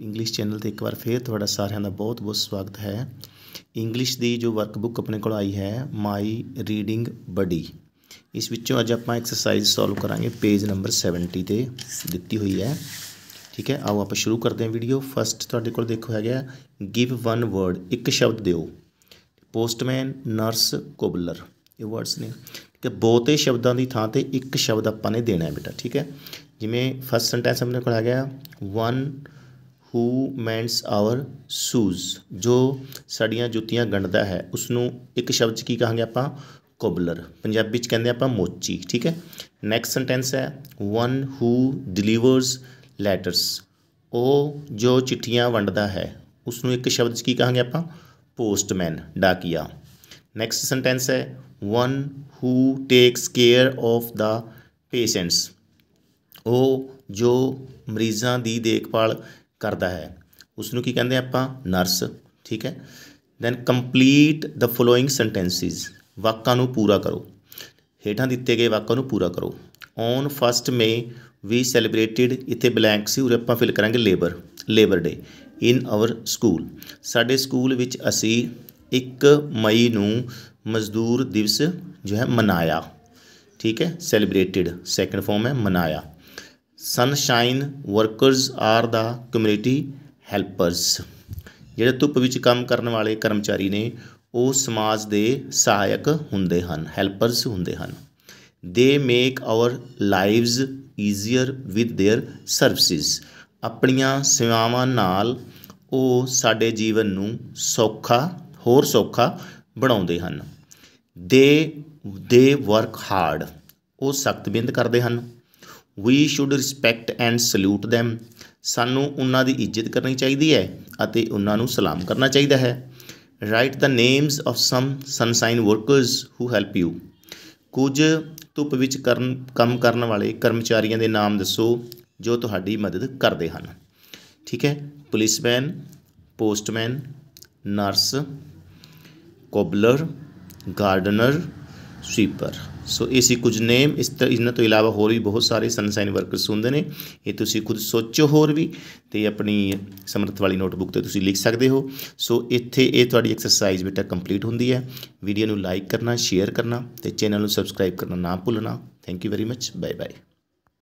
English channel ਤੇ ਇੱਕ ਵਾਰ ਫੇਰ ਤੁਹਾਡਾ ਸਾਰਿਆਂ ਦਾ ਬਹੁਤ-ਬਹੁਤ ਸਵਾਗਤ ਹੈ ਇੰਗਲਿਸ਼ ਦੀ ਜੋ ਵਰਕਬੁੱਕ ਆਪਣੇ ਕੋਲ ਆਈ ਹੈ ਮਾਈ ਰੀਡਿੰਗ ਬਡੀ ਇਸ ਵਿੱਚੋਂ ਅੱਜ ਆਪਾਂ ਐਕਸਰਸਾਈਜ਼ ਸੋਲਵ ਕਰਾਂਗੇ ਪੇਜ ਨੰਬਰ 70 ਤੇ ਦਿੱਤੀ ਹੋਈ ਹੈ ਠੀਕ ਹੈ ਆਓ ਆਪਾਂ ਸ਼ੁਰੂ ਕਰਦੇ ਹਾਂ ਵੀਡੀਓ ਫਸਟ ਤੁਹਾਡੇ ਕੋਲ ਦੇਖੋ ਹੈਗਾ ਗਿਵ ਵਨ ਵਰਡ ਇੱਕ ਸ਼ਬਦ ਦਿਓ ਪੋਸਟਮੈਨ ਨਰਸ ਕੋਬਲਰ ਇਹ ਵਰਡਸ ਨੇ ਕਿ ਬਹੁਤੇ ਸ਼ਬਦਾਂ ਦੀ ਥਾਂ ਤੇ ਇੱਕ ਸ਼ਬਦ ਆਪਾਂ ਨੇ ਦੇਣਾ ਹੈ ਬੇਟਾ ਠੀਕ ਹੈ ਜਿਵੇਂ ਫਸਟ ਸੈਂਟੈਂਸ ਆਪਣੇ ਕੋਲ ਆ ਗਿਆ one who mends our shoes ਜੋ ਸਾਡੀਆਂ ਜੁੱਤੀਆਂ ਗੰਢਦਾ ਹੈ ਉਸ ਨੂੰ ਇੱਕ ਸ਼ਬਦ 'ਚ ਕੀ ਕਹਾਂਗੇ ਆਪਾਂ ਕੋਬਲਰ ਪੰਜਾਬੀ 'ਚ ਕਹਿੰਦੇ ਆਪਾਂ ਮੋਚੀ ਠੀਕ ਹੈ ਨੈਕਸਟ ਸੈਂਟੈਂਸ ਹੈ ਵਨ ਹੂ ਡਿਲੀਵਰਸ ਲੈਟਰਸ ਉਹ ਜੋ ਚਿੱਠੀਆਂ ਵੰਡਦਾ ਹੈ ਉਸ ਨੂੰ ਇੱਕ ਸ਼ਬਦ 'ਚ ਕੀ ਕਹਾਂਗੇ ਆਪਾਂ ਪੋਸਟਮੈਨ ਡਾਕੀਆ ਨੈਕਸਟ ਸੈਂਟੈਂਸ ਹੈ one who takes care of the patients ਉਹ ਜੋ ਮਰੀਜ਼ਾਂ ਦੀ ਦੇਖਭਾਲ ਕਰਦਾ ਹੈ ਉਸ ਨੂੰ ਕੀ ਕਹਿੰਦੇ ਆਪਾਂ ਨਰਸ ਠੀਕ ਹੈ then complete the following sentences ਵਾਕਾਂ ਨੂੰ ਪੂਰਾ ਕਰੋ ਹੇਠਾਂ ਦਿੱਤੇ ਗਏ ਵਾਕਾਂ ਨੂੰ ਪੂਰਾ ਕਰੋ ਔਨ 1 ਮਈ ਵੀ ਸੈਲੀਬ੍ਰੇਟਿਡ ਇੱਥੇ ਬਲੈਂਕ ਸੀ ਉਰੇ ਆਪਾਂ ਫਿਲ ਕਰਾਂਗੇ labour labour day in our school ਸਾਡੇ ਸਕੂਲ ਵਿੱਚ ਅਸੀਂ 1 ਮਈ ਨੂੰ ਮਜ਼ਦੂਰ ਦਿਵਸ ਜੋ ਹੈ ਮਨਾਇਆ ਠੀਕ ਹੈ ਸੈਲੀਬ੍ਰੇਟਿਡ ਸੈਕੰਡ ਫਾਰਮ ਹੈ ਮਨਾਇਆ sunshine workers are the community helpers ਜਿਹੜੇ ਧੁੱਪ ਵਿੱਚ ਕੰਮ ਕਰਨ ਵਾਲੇ ਕਰਮਚਾਰੀ ਨੇ ਉਹ ਸਮਾਜ ਦੇ ਸਹਾਇਕ ਹੁੰਦੇ ਹਨ ਹੈਲਪਰਸ ਹੁੰਦੇ ਹਨ ਦੇ make our lives easier with their services ਆਪਣੀਆਂ ਸੇਵਾਵਾਂ ਨਾਲ ਉਹ ਸਾਡੇ ਜੀਵਨ ਨੂੰ ਸੌਖਾ ਹੋਰ ਸੌਖਾ ਬਣਾਉਂਦੇ ਹਨ ਦੇ ਦੇ ਵਰਕ ਹਾਰਡ ਉਹ ਸਖਤ ਬਿੰਦ ਕਰਦੇ ਹਨ we should respect and salute them ਸਾਨੂੰ ਉਹਨਾਂ ਦੀ ਇੱਜ਼ਤ ਕਰਨੀ ਚਾਹੀਦੀ ਹੈ ਅਤੇ ਉਹਨਾਂ ਨੂੰ ਸਲਾਮ ਕਰਨਾ ਚਾਹੀਦਾ ਹੈ write the names of some sunshine workers who help you ਕੁਝ ਧੁੱਪ ਵਿੱਚ ਕਰਨ ਕੰਮ ਕਰਨ ਵਾਲੇ ਕਰਮਚਾਰੀਆਂ ਦੇ ਨਾਮ ਦੱਸੋ ਜੋ ਤੁਹਾਡੀ ਮਦਦ ਕਰਦੇ ਹਨ ਠੀਕ ਹੈ policeman postman nurse cobbler gardener sweeper so ਇਹ ਸੀ ਕੁਝ ਨੇਮ ਇਸ ਤਰ੍ਹਾਂ ਇਹਨਾਂ ਤੋਂ ਇਲਾਵਾ ਹੋਰ ਵੀ ਬਹੁਤ ਸਾਰੇ ਸਨਸਾਈਨ ਵਰਕਰਸ ਹੁੰਦੇ ਨੇ ਇਹ ਤੁਸੀਂ ਖੁਦ ਸੋਚੋ ਹੋਰ ਵੀ ਤੇ ਆਪਣੀ ਸਮਰਥ ਵਾਲੀ ਨੋਟਬੁੱਕ ਤੇ ਤੁਸੀਂ ਲਿਖ ਸਕਦੇ ਹੋ ਸੋ ਇੱਥੇ ਇਹ ਤੁਹਾਡੀ ਐਕਸਰਸਾਈਜ਼ ਬੇਟਾ ਕੰਪਲੀਟ ਹੁੰਦੀ ਹੈ ਵੀਡੀਓ ਨੂੰ ਲਾਈਕ ਕਰਨਾ ਸ਼ੇਅਰ ਕਰਨਾ ਤੇ ਚੈਨਲ ਨੂੰ ਸਬਸਕ੍ਰਾਈਬ ਕਰਨਾ ਨਾ ਭੁੱਲਣਾ thank you very much bye bye